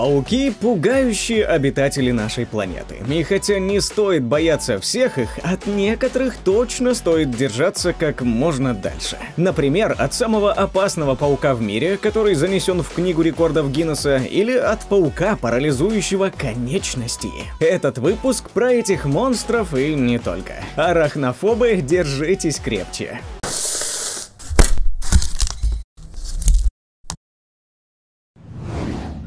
Пауки – пугающие обитатели нашей планеты. И хотя не стоит бояться всех их, от некоторых точно стоит держаться как можно дальше. Например, от самого опасного паука в мире, который занесен в Книгу рекордов Гиннесса, или от паука, парализующего конечности. Этот выпуск про этих монстров и не только. Арахнофобы, держитесь крепче.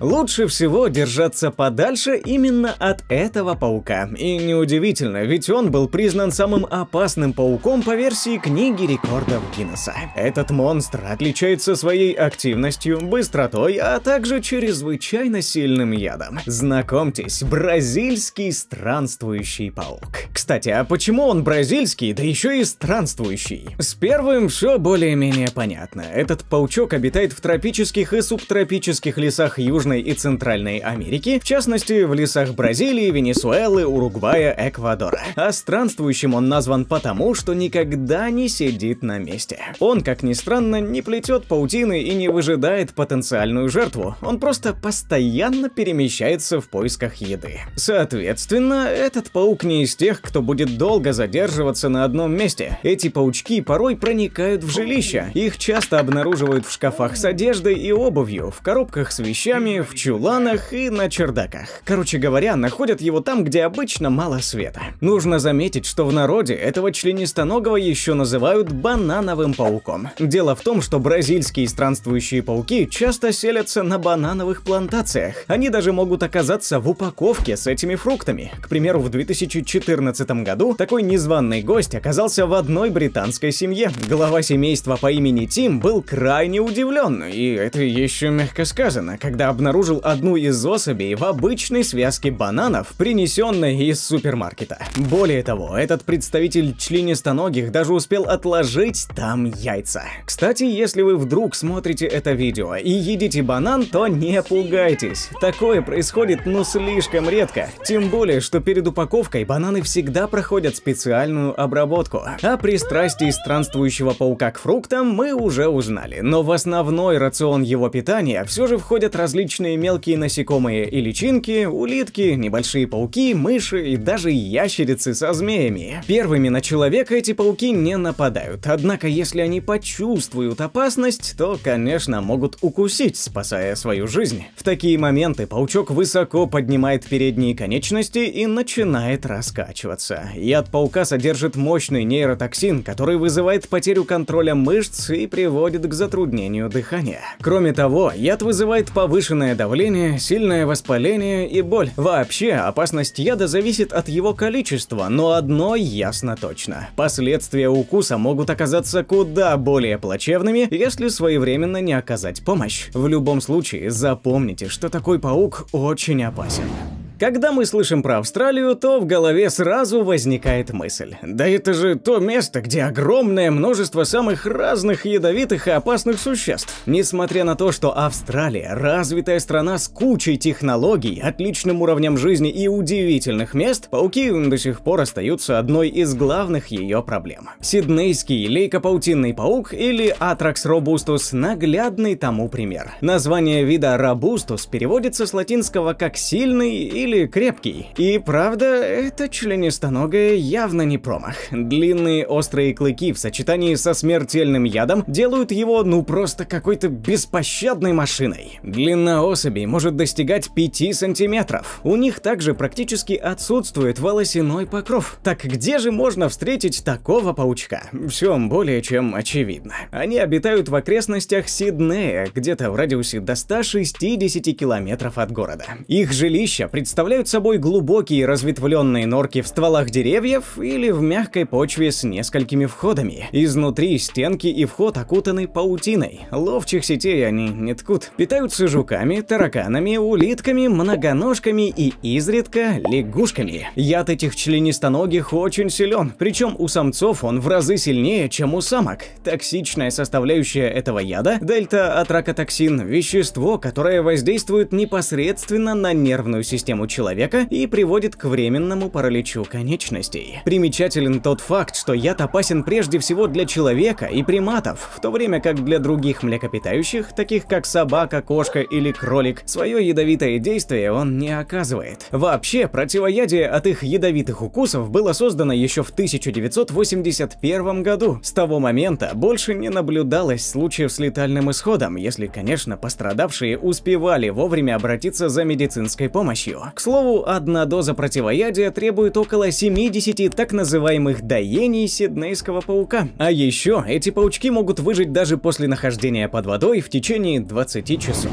Лучше всего держаться подальше именно от этого паука. И неудивительно, ведь он был признан самым опасным пауком по версии книги рекордов Гиннесса. Этот монстр отличается своей активностью, быстротой, а также чрезвычайно сильным ядом. Знакомьтесь, бразильский странствующий паук. Кстати, а почему он бразильский, да еще и странствующий? С первым все более-менее понятно. Этот паучок обитает в тропических и субтропических лесах Южной Южной и Центральной Америки, в частности, в лесах Бразилии, Венесуэлы, Уругвая, Эквадора. А странствующим он назван потому, что никогда не сидит на месте. Он, как ни странно, не плетет паутины и не выжидает потенциальную жертву, он просто постоянно перемещается в поисках еды. Соответственно, этот паук не из тех, кто будет долго задерживаться на одном месте. Эти паучки порой проникают в жилища, их часто обнаруживают в шкафах с одеждой и обувью, в коробках с вещами, в чуланах и на чердаках. Короче говоря, находят его там, где обычно мало света. Нужно заметить, что в народе этого членистоногого еще называют банановым пауком. Дело в том, что бразильские странствующие пауки часто селятся на банановых плантациях. Они даже могут оказаться в упаковке с этими фруктами. К примеру, в 2014 году такой незваный гость оказался в одной британской семье. Глава семейства по имени Тим был крайне удивлен, и это еще мягко сказано, когда обнаружил обнаружил одну из особей в обычной связке бананов, принесенной из супермаркета. Более того, этот представитель членистоногих даже успел отложить там яйца. Кстати, если вы вдруг смотрите это видео и едите банан, то не пугайтесь. Такое происходит ну слишком редко. Тем более, что перед упаковкой бананы всегда проходят специальную обработку. О пристрастии странствующего паука к фруктам мы уже узнали, но в основной рацион его питания все же входят различные различные мелкие насекомые и личинки, улитки, небольшие пауки, мыши и даже ящерицы со змеями. Первыми на человека эти пауки не нападают, однако если они почувствуют опасность, то, конечно, могут укусить, спасая свою жизнь. В такие моменты паучок высоко поднимает передние конечности и начинает раскачиваться. Яд паука содержит мощный нейротоксин, который вызывает потерю контроля мышц и приводит к затруднению дыхания. Кроме того, яд вызывает повышенное повышенное давление, сильное воспаление и боль. Вообще, опасность яда зависит от его количества, но одно ясно точно. Последствия укуса могут оказаться куда более плачевными, если своевременно не оказать помощь. В любом случае, запомните, что такой паук очень опасен. Когда мы слышим про Австралию, то в голове сразу возникает мысль. Да это же то место, где огромное множество самых разных ядовитых и опасных существ. Несмотря на то, что Австралия – развитая страна с кучей технологий, отличным уровнем жизни и удивительных мест, пауки до сих пор остаются одной из главных ее проблем. Сиднейский лейкопаутинный паук или Атракс робустус – наглядный тому пример. Название вида робустус переводится с латинского как «сильный» или стиле крепкий. И правда, это членистоногая явно не промах. Длинные острые клыки в сочетании со смертельным ядом делают его ну просто какой-то беспощадной машиной. Длина особей может достигать 5 сантиметров. У них также практически отсутствует волосяной покров. Так где же можно встретить такого паучка? Все более чем очевидно. Они обитают в окрестностях Сиднея, где-то в радиусе до 160 километров от города. Их жилища представляют представляют собой глубокие разветвленные норки в стволах деревьев или в мягкой почве с несколькими входами. Изнутри стенки и вход окутаны паутиной, ловчих сетей они не ткут. Питаются жуками, тараканами, улитками, многоножками и изредка лягушками. Яд этих членистоногих очень силен, причем у самцов он в разы сильнее, чем у самок. Токсичная составляющая этого яда – дельта-атракотоксин – вещество, которое воздействует непосредственно на нервную систему человека и приводит к временному параличу конечностей. Примечателен тот факт, что яд опасен прежде всего для человека и приматов, в то время как для других млекопитающих, таких как собака, кошка или кролик, свое ядовитое действие он не оказывает. Вообще, противоядие от их ядовитых укусов было создано еще в 1981 году. С того момента больше не наблюдалось случаев с летальным исходом, если, конечно, пострадавшие успевали вовремя обратиться за медицинской помощью. К слову, одна доза противоядия требует около 70 так называемых доений сиднейского паука. А еще эти паучки могут выжить даже после нахождения под водой в течение 20 часов.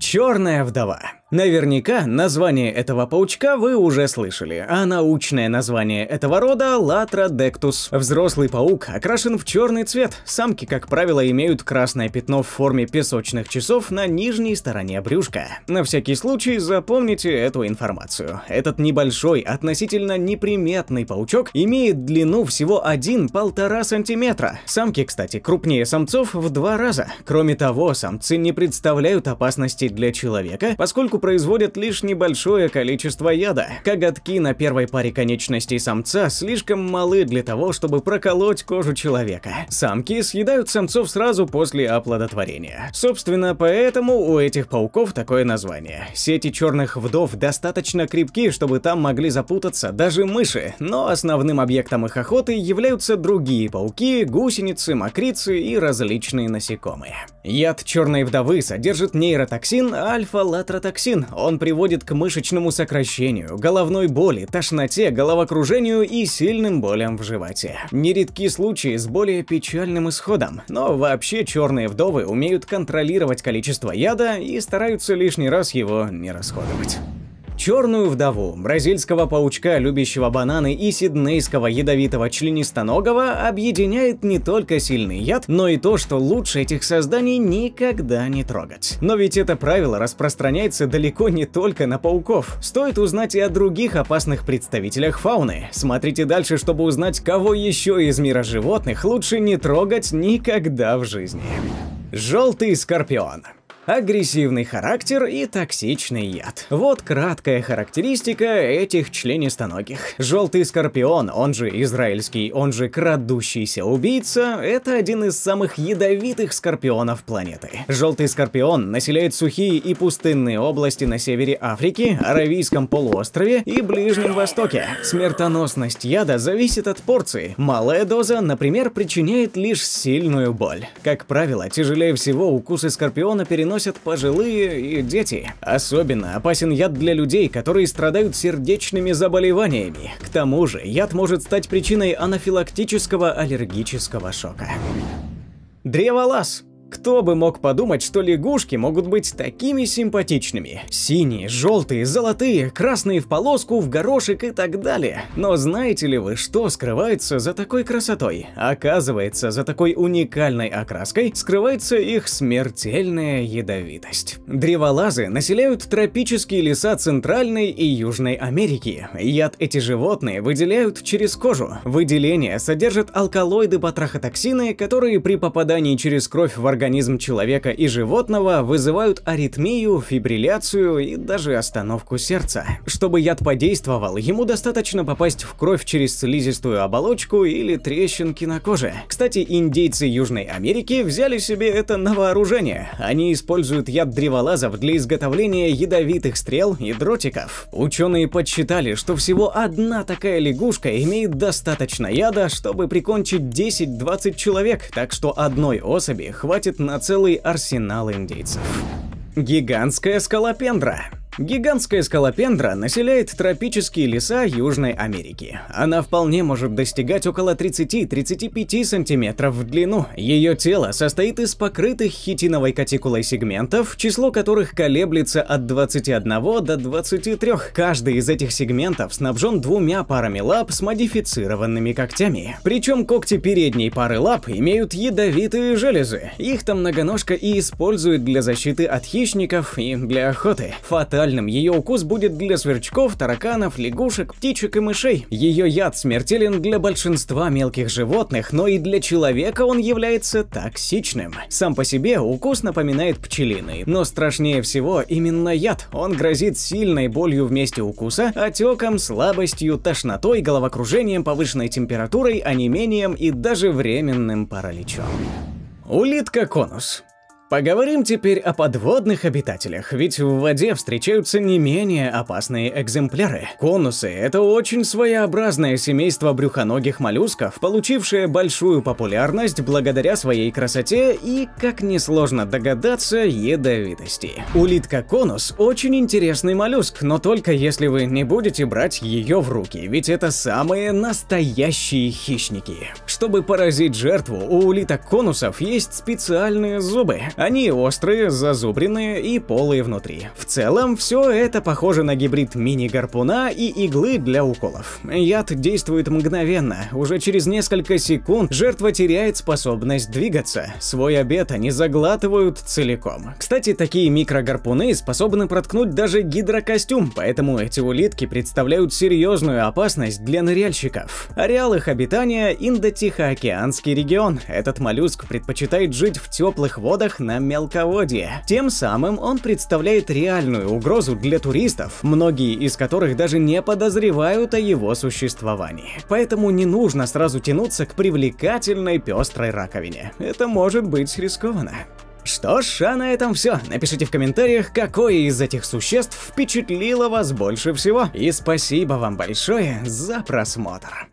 Черная вдова. Наверняка название этого паучка вы уже слышали, а научное название этого рода – латродектус. Взрослый паук окрашен в черный цвет, самки, как правило, имеют красное пятно в форме песочных часов на нижней стороне брюшка. На всякий случай запомните эту информацию. Этот небольшой, относительно неприметный паучок имеет длину всего 1-1,5 сантиметра. Самки, кстати, крупнее самцов в два раза. Кроме того, самцы не представляют опасности для человека, поскольку производят лишь небольшое количество яда. Коготки на первой паре конечностей самца слишком малы для того, чтобы проколоть кожу человека. Самки съедают самцов сразу после оплодотворения. Собственно, поэтому у этих пауков такое название. Сети черных вдов достаточно крепки, чтобы там могли запутаться даже мыши, но основным объектом их охоты являются другие пауки, гусеницы, мокрицы и различные насекомые. Яд черной вдовы содержит нейротоксин альфа-латротоксин токсин. Он приводит к мышечному сокращению, головной боли, тошноте, головокружению и сильным болям в животе. Нередки случаи с более печальным исходом, но вообще черные вдовы умеют контролировать количество яда и стараются лишний раз его не расходовать черную вдову, бразильского паучка, любящего бананы и сиднейского ядовитого членистоногого объединяет не только сильный яд, но и то, что лучше этих созданий никогда не трогать. Но ведь это правило распространяется далеко не только на пауков. Стоит узнать и о других опасных представителях фауны. Смотрите дальше, чтобы узнать, кого еще из мира животных лучше не трогать никогда в жизни. Желтый скорпион агрессивный характер и токсичный яд. Вот краткая характеристика этих членистоногих. Желтый скорпион, он же израильский, он же крадущийся убийца, это один из самых ядовитых скорпионов планеты. Желтый скорпион населяет сухие и пустынные области на севере Африки, Аравийском полуострове и Ближнем Востоке. Смертоносность яда зависит от порции. Малая доза, например, причиняет лишь сильную боль. Как правило, тяжелее всего укусы скорпиона переносят переносят пожилые и дети. Особенно опасен яд для людей, которые страдают сердечными заболеваниями. К тому же, яд может стать причиной анафилактического аллергического шока. Древолаз кто бы мог подумать, что лягушки могут быть такими симпатичными. Синие, желтые, золотые, красные в полоску, в горошек и так далее. Но знаете ли вы, что скрывается за такой красотой? Оказывается, за такой уникальной окраской скрывается их смертельная ядовитость. Древолазы населяют тропические леса Центральной и Южной Америки. Яд эти животные выделяют через кожу. Выделение содержит алкалоиды потрохотоксины которые при попадании через кровь в организм организм человека и животного вызывают аритмию, фибрилляцию и даже остановку сердца. Чтобы яд подействовал, ему достаточно попасть в кровь через слизистую оболочку или трещинки на коже. Кстати, индейцы Южной Америки взяли себе это на вооружение. Они используют яд древолазов для изготовления ядовитых стрел и дротиков. Ученые подсчитали, что всего одна такая лягушка имеет достаточно яда, чтобы прикончить 10-20 человек, так что одной особи хватит хватит на целый арсенал индейцев. Гигантская скалопендра. Гигантская скалопендра населяет тропические леса Южной Америки. Она вполне может достигать около 30-35 сантиметров в длину. Ее тело состоит из покрытых хитиновой катикулой сегментов, число которых колеблется от 21 до 23. Каждый из этих сегментов снабжен двумя парами лап с модифицированными когтями. Причем когти передней пары лап имеют ядовитые железы. их там многоножка и использует для защиты от хищников и для охоты. Фатально летальным. Ее укус будет для сверчков, тараканов, лягушек, птичек и мышей. Ее яд смертелен для большинства мелких животных, но и для человека он является токсичным. Сам по себе укус напоминает пчелиный, но страшнее всего именно яд. Он грозит сильной болью вместе укуса, отеком, слабостью, тошнотой, головокружением, повышенной температурой, онемением и даже временным параличом. Улитка-конус. Поговорим теперь о подводных обитателях, ведь в воде встречаются не менее опасные экземпляры. Конусы – это очень своеобразное семейство брюхоногих моллюсков, получившее большую популярность благодаря своей красоте и, как несложно догадаться, ядовитости. Улитка-конус – очень интересный моллюск, но только если вы не будете брать ее в руки, ведь это самые настоящие хищники. Чтобы поразить жертву, у улиток-конусов есть специальные зубы – они острые, зазубренные и полые внутри. В целом, все это похоже на гибрид мини-гарпуна и иглы для уколов. Яд действует мгновенно, уже через несколько секунд жертва теряет способность двигаться, свой обед они заглатывают целиком. Кстати, такие микрогарпуны способны проткнуть даже гидрокостюм, поэтому эти улитки представляют серьезную опасность для ныряльщиков. Ареал их обитания – Индо-Тихоокеанский регион. Этот моллюск предпочитает жить в теплых водах на на мелководье. Тем самым он представляет реальную угрозу для туристов, многие из которых даже не подозревают о его существовании. Поэтому не нужно сразу тянуться к привлекательной пестрой раковине. Это может быть рискованно. Что ж, а на этом все. Напишите в комментариях, какое из этих существ впечатлило вас больше всего. И спасибо вам большое за просмотр.